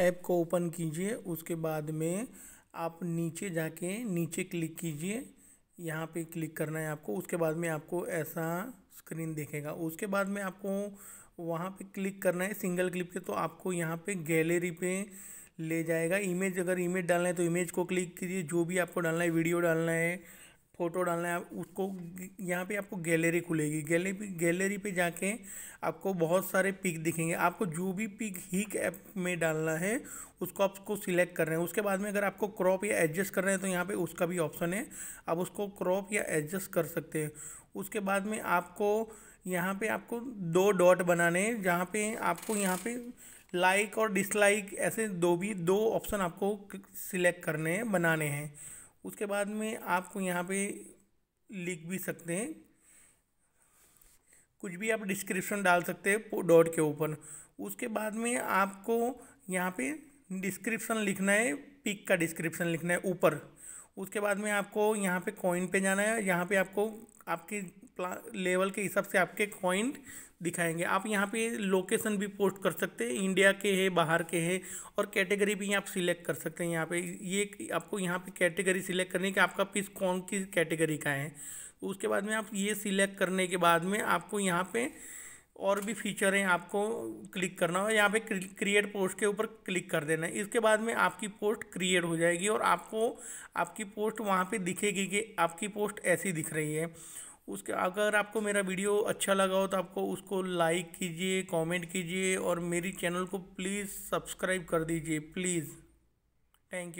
app को open कीजिए उसके बाद में आप नीचे जाके नीचे क्लिक कीजिए यहाँ पे क्लिक करना है आपको उसके बाद में आपको ऐसा स्क्रीन देखेगा उसके बाद में आपको वहाँ पे क्लिक करना है सिंगल क्लिक पे तो आपको यहाँ पे गैलरी पे ले जाएगा इमेज अगर इमेज डालना है तो इमेज को क्लिक कीजिए जो भी आपको डालना है वीडियो डालना है फ़ोटो डालना है उसको यहाँ पे आपको गैलरी खुलेगी गैलरी गैलरी पे जाके आपको बहुत सारे पिक दिखेंगे आपको जो भी पिक हीक ऐप में डालना है उसको आपको सिलेक्ट कर रहे हैं उसके बाद में अगर आपको क्रॉप या एडजस्ट कर रहे हैं तो यहाँ पे उसका भी ऑप्शन है आप उसको क्रॉप या एडजस्ट कर सकते हैं उसके बाद में आपको यहाँ पे आपको दो डॉट बनाने हैं जहाँ पे आपको यहाँ पर लाइक और डिसलाइक ऐसे दो भी दो ऑप्शन आपको सिलेक्ट करने हैं बनाने हैं उसके बाद में आपको यहाँ पे लिख भी सकते हैं कुछ भी आप डिस्क्रिप्शन डाल सकते हैं डॉट के ऊपर उसके बाद में आपको यहाँ पे डिस्क्रिप्शन लिखना है पिक का डिस्क्रिप्शन लिखना है ऊपर उसके बाद में आपको यहाँ पे कॉइन पे जाना है यहाँ पे आपको आपकी लेवल के हिसाब से आपके कॉइन दिखाएंगे आप यहाँ पे लोकेशन भी पोस्ट कर सकते हैं इंडिया के है बाहर के हैं और कैटेगरी भी आप सिलेक्ट कर सकते हैं यहाँ पे ये आपको यहाँ पे कैटेगरी सिलेक्ट करनी है कि आपका पीस कौन किस कैटेगरी का है उसके बाद में आप ये सिलेक्ट करने के बाद में आपको यहाँ पे और भी फीचर हैं आपको क्लिक करना और यहाँ पे क्रिएट पोस्ट के ऊपर क्लिक कर देना है इसके बाद में आपकी पोस्ट क्रिएट हो जाएगी और आपको आपकी पोस्ट वहाँ पे दिखेगी कि आपकी पोस्ट ऐसी दिख रही है उसके अगर आपको मेरा वीडियो अच्छा लगा हो तो आपको उसको लाइक कीजिए कमेंट कीजिए और मेरी चैनल को प्लीज़ सब्सक्राइब कर दीजिए प्लीज़ थैंक यू